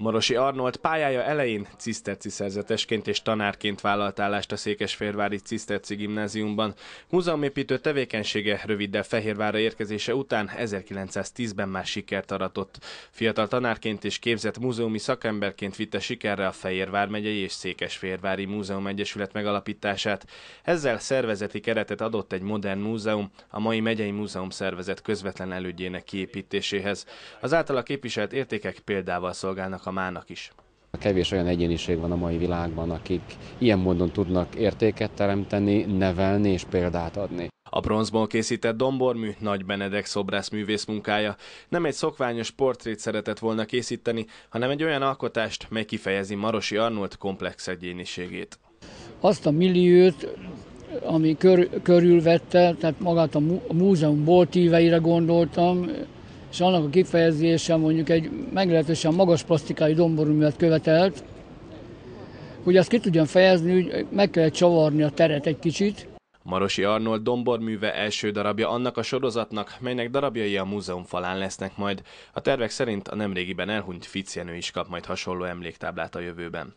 Marosi Arnold pályája elején ciszterci szerzetesként és tanárként vállalt állást a Székesférvári Ciszterci gimnáziumban. Múzeumépítő tevékenysége röviddel fehérvára érkezése után 1910-ben már sikert aratott. Fiatal tanárként és képzett múzeumi szakemberként vitte sikerre a Fehérvár megyei és Székesférvári Múzeum Egyesület megalapítását. Ezzel szervezeti keretet adott egy modern múzeum, a mai megyei múzeum szervezet közvetlen elődjének kiépítéséhez. Az általa képviselt értékek példával szolgálnak a mának is. Kevés olyan egyéniség van a mai világban, akik ilyen módon tudnak értéket teremteni, nevelni és példát adni. A bronzból készített dombormű Nagy Benedek művész munkája. Nem egy szokványos portrét szeretett volna készíteni, hanem egy olyan alkotást, mely kifejezi Marosi Arnold komplex egyéniségét. Azt a milliót, ami kör, körülvette, tehát magát a múzeum boltíveire gondoltam, és annak a kifejezése mondjuk egy meglehetősen magas plastikai domborművet követelt, hogy azt ki tudjam fejezni, hogy meg kellett csavarni a teret egy kicsit. Marosi Arnold domborműve első darabja annak a sorozatnak, melynek darabjai a múzeum falán lesznek majd. A tervek szerint a nemrégiben elhunyt Ficienő is kap majd hasonló emléktáblát a jövőben.